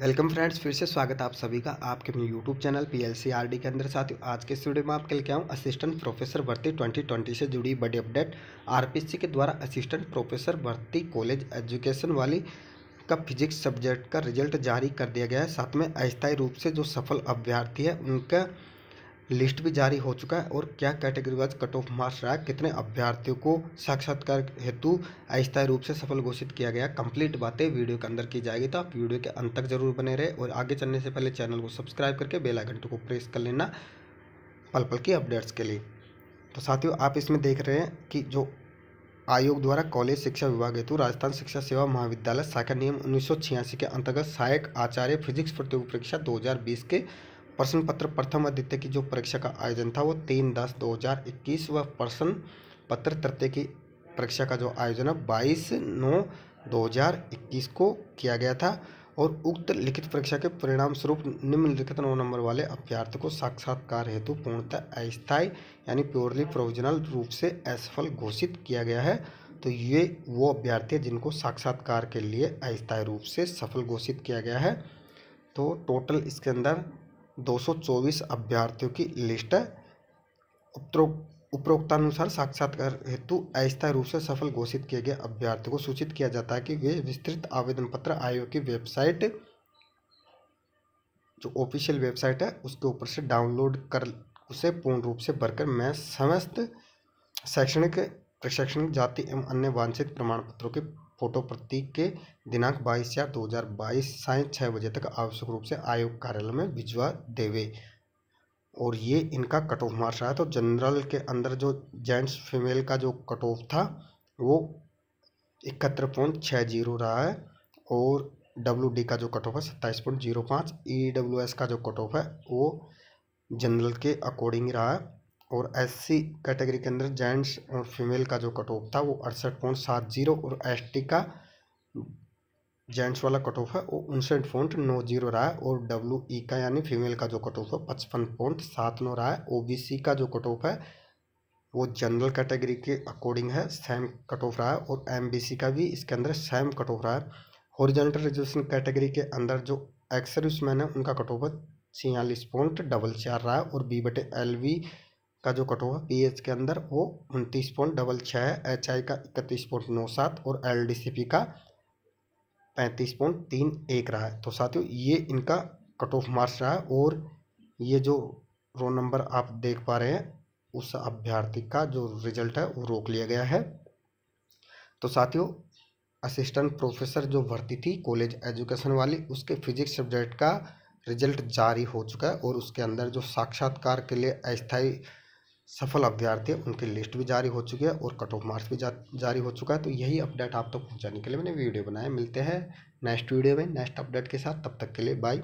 welcome friends फिर से स्वागत आप सभी का आपके अपने YouTube channel P L C R D के अंदर साथ ही आज के स्टूडियो में आपके लिए क्या हूँ असिस्टेंट प्रोफेसर भर्ती 2020 से जुड़ी बड़ी अपडेट आरपीसी के द्वारा असिस्टेंट प्रोफेसर भर्ती कॉलेज एजुकेशन वाली का फिजिक्स सब्जेक्ट का रिजल्ट जारी कर दिया गया है साथ में अस्थायी रूप से जो सफल अभ्यर्थी है उनका लिस्ट भी जारी हो चुका है और क्या category wise cut off marks रहा है कितने अभ्यर्थियों को साक्षात्कार हेतु अस्थायी रूप से सफल घोषित किया गया कंप्लीट बातें वीडियो के अंदर की जाएगी तो आप वीडियो के अंत तक जरूर बने रहे और आगे चलने से पहले चैनल को सब्सक्राइब करके बेल आइकन को प्रेस कर लेना पल पल की अपडेट्स के लिए तो साथियों आप इसमें देख रहे हैं कि जो आयोग द्वारा कॉलेज शिक्षा विभाग हेतु राजस्थान शिक्षा सेवा महाविद्यालय शाखा नियम उन्नीस के अंतर्गत सहायक आचार्य फिजिक्स प्रतियोगी परीक्षा 2020 के प्रश्न पत्र प्रथम अद्वितीय द्वितीय की जो परीक्षा का आयोजन था वो तीन दस दो हज़ार इक्कीस व प्रश्न पत्र तृतीय की परीक्षा का जो आयोजन है बाईस नौ दो हज़ार इक्कीस को किया गया था और उक्त लिखित परीक्षा के परिणाम स्वरूप निम्नलिखित नौ नंबर वाले अभ्यर्थी को साक्षात्कार हेतु पूर्णतः अस्थायी यानी प्योरली प्रोविजनल रूप से असफल घोषित किया गया है तो ये वो अभ्यर्थी जिनको साक्षात्कार के लिए अस्थायी रूप से सफल घोषित किया गया है तो टोटल इसके अंदर 224 अभ्यर्थियों की लिस्ट उपरोक्तानुसार साक्षात्कार हेतु अस्थायी रूप से सफल घोषित किए गए अभ्यर्थियों को सूचित किया जाता है कि वे विस्तृत आवेदन पत्र आयोग की वेबसाइट जो ऑफिशियल वेबसाइट है उसके ऊपर से डाउनलोड कर उसे पूर्ण रूप से भरकर मैं समस्त शैक्षणिक प्रशैक्षणिक जाति एवं अन्य वांछित प्रमाण पत्रों के फोटो प्रतीक के दिनांक 22 चार 2022 साय छः बजे तक आवश्यक रूप से आयोग कार्यालय में भिजवा देवे और ये इनका कट ऑफ मार्क्स रहा तो जनरल के अंदर जो जेंट्स फीमेल का जो कट ऑफ था वो इकहत्तर पॉइंट छः जीरो रहा है और डब्ल्यू डी का जो कट ऑफ है सत्ताईस पॉइंट जीरो पाँच ई डब्ल्यू एस का जो कट ऑफ है वो जनरल के अकॉर्डिंग रहा है और एस कैटेगरी के अंदर जेंट्स और फीमेल का जो कट ऑफ था वो अड़सठ पॉइंट सात जीरो और एस का जेंट्स वाला कट ऑफ है वो उनसठ पॉइंट नौ जीरो रहा है और डब्ल्यू ई का यानी फीमेल का जो कट ऑफ है पचपन पॉइंट सात नौ रहा है ओ बी सी का जो कट ऑफ है वो जनरल कैटेगरी के अकॉर्डिंग है सेम कट ऑफ रहा है और एम बी सी का भी इसके अंदर सेम कट ऑफ रहा है हॉरिजेंटल रिजर्वेशन कैटेगरी के अंदर जो एक्स है उनका कट ऑफ है छियालीस पॉइंट डबल चार रहा है और बी बटे एल वी का जो कट होगा पी एच के अंदर वो उनतीस पॉइंट डबल छः एच आई का इकतीस पॉइंट नौ सात और एल डी सी पी का पैंतीस पॉइंट तीन एक रहा है तो साथियों ये इनका कट ऑफ मार्क्स रहा है और ये जो रोल नंबर आप देख पा रहे हैं उस अभ्यर्थी का जो रिजल्ट है वो रोक लिया गया है तो साथियों असिस्टेंट प्रोफेसर जो भर्ती थी कॉलेज एजुकेशन वाली उसके फिजिक्स सब्जेक्ट का रिजल्ट जारी हो चुका है और उसके अंदर जो साक्षात्कार के लिए अस्थायी सफल अभ्यर्थी उनकी लिस्ट भी जारी हो चुकी है और कट ऑफ मार्क्स भी जा, जारी हो चुका है तो यही अपडेट आप तक तो पहुँचाने के लिए मैंने वीडियो बनाया मिलते हैं नेक्स्ट वीडियो में नेक्स्ट अपडेट के साथ तब तक के लिए बाय